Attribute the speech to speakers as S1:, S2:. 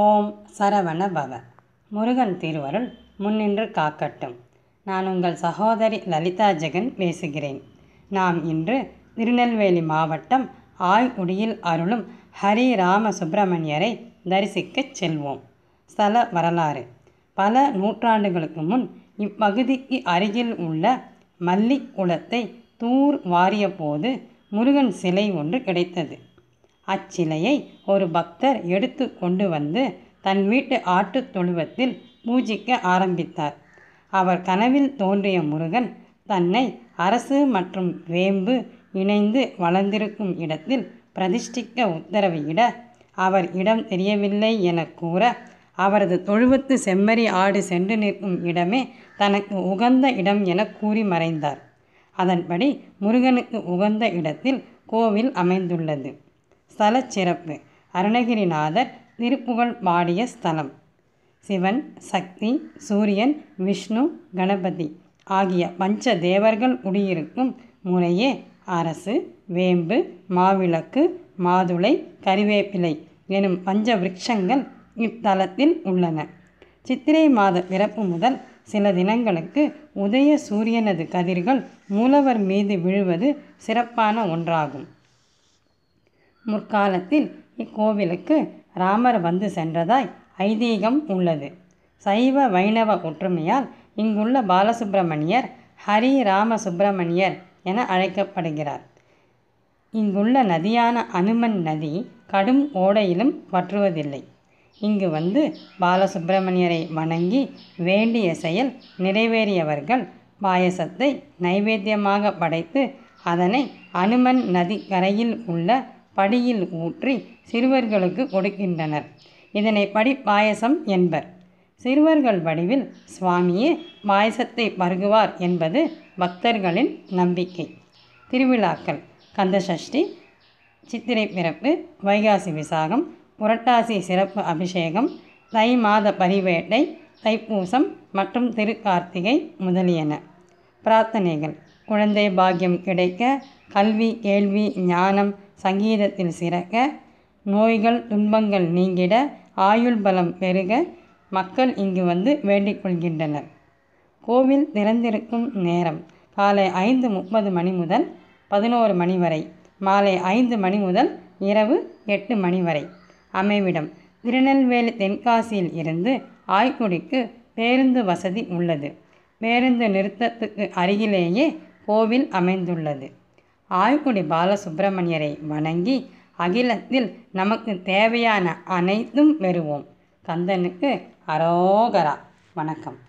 S1: ஓம் சரவண பவ முருகன் திருவருள் முன்னின்று காக்கட்டும் நான் உங்கள் சகோதரி லலிதா ஜெகன் பேசுகிறேன் நாம் இன்று திருநெல்வேலி மாவட்டம் ஆய்குடியில் அருளும் ஹரி ராம சுப்பிரமணியரை தரிசிக்கச் செல்வோம் ஸ்தல வரலாறு பல நூற்றாண்டுகளுக்கு முன் இப்பகுதிக்கு அருகில் உள்ள மல்லிக் குளத்தை தூர் வாரிய போது முருகன் சிலை ஒன்று கிடைத்தது அச்சிலையை ஒரு பக்தர் எடுத்து கொண்டு வந்து தன் வீட்டு ஆட்டுத் தொழுவத்தில் பூஜிக்க ஆரம்பித்தார் அவர் கனவில் தோன்றிய முருகன் தன்னை அரசு மற்றும் வேம்பு இணைந்து வளர்ந்திருக்கும் இடத்தில் பிரதிஷ்டிக்க உத்தரவிட அவர் இடம் தெரியவில்லை என கூற அவரது தொழுவத்து செம்மறி ஆடு சென்று நிற்கும் இடமே தனக்கு உகந்த இடம் என கூறி மறைந்தார் அதன்படி முருகனுக்கு உகந்த இடத்தில் கோவில் அமைந்துள்ளது ஸ்தலச் சிறப்பு அருணகிரிநாதர் திருப்புகழ் பாடிய ஸ்தலம் சிவன் சக்தி சூரியன் விஷ்ணு கணபதி ஆகிய பஞ்ச தேவர்கள் குடியிருக்கும் முறையே அரசு வேம்பு மாவிளக்கு மாதுளை கறிவேப்பிலை எனும் பஞ்ச விரக்ஷங்கள் இத்தலத்தில் உள்ளன சித்திரை மாத பிறப்பு முதல் சில தினங்களுக்கு உதய சூரியனது கதிர்கள் மூலவர் மீது விழுவது சிறப்பான ஒன்றாகும் முற்காலத்தில் இக்கோவிலுக்கு ராமர் வந்து சென்றதாய் ஐதீகம் உள்ளது சைவ வைணவ ஒற்றுமையால் இங்குள்ள பாலசுப்பிரமணியர் ஹரி ராம சுப்பிரமணியர் என அழைக்கப்படுகிறார் இங்குள்ள நதியான அனுமன் நதி கடும் ஓடையிலும் வற்றுவதில்லை இங்கு வந்து பாலசுப்பிரமணியரை வணங்கி வேண்டிய செயல் நிறைவேறியவர்கள் பாயசத்தை நைவேத்தியமாக படைத்து அதனை அனுமன் நதி கரையில் உள்ள படியில் ஊற்றி சிறுவர்களுக்கு கொடுக்கின்றனர் இதனை படி பாயசம் என்பர் சிறுவர்கள் வடிவில் சுவாமியே பாயசத்தை பருகுவார் என்பது பக்தர்களின் நம்பிக்கை திருவிழாக்கள் கந்தசஷ்டி சித்திரை பிறப்பு வைகாசி விசாகம் புரட்டாசி சிறப்பு அபிஷேகம் தை மாத பரிவேட்டை தைப்பூசம் மற்றும் திருக்கார்த்திகை முதலியன பிரார்த்தனைகள் குழந்தை பாக்கியம் கிடைக்க கல்வி கேள்வி ஞானம் சங்கீதத்தில் சிறக்க நோய்கள் துன்பங்கள் நீங்கிட ஆயுள் பலம் பெருக மக்கள் இங்கு வந்து வேண்டிக் கொள்கின்றனர் கோவில் திறந்திருக்கும் நேரம் காலை ஐந்து முப்பது மணி முதல் பதினோரு மணி வரை மாலை ஐந்து மணி முதல் இரவு எட்டு மணி வரை அமைவிடம் திருநெல்வேலி தென்காசியில் இருந்து ஆய்க்குடிக்கு பேருந்து வசதி உள்ளது பேருந்து நிறுத்தத்துக்கு அருகிலேயே கோவில் அமைந்துள்ளது ஆய்குடி பாலசுப்பிரமணியரை வணங்கி அகிலத்தில் நமக்கு தேவையான அனைத்தும் பெறுவோம் கந்தனுக்கு அரோகரா வணக்கம்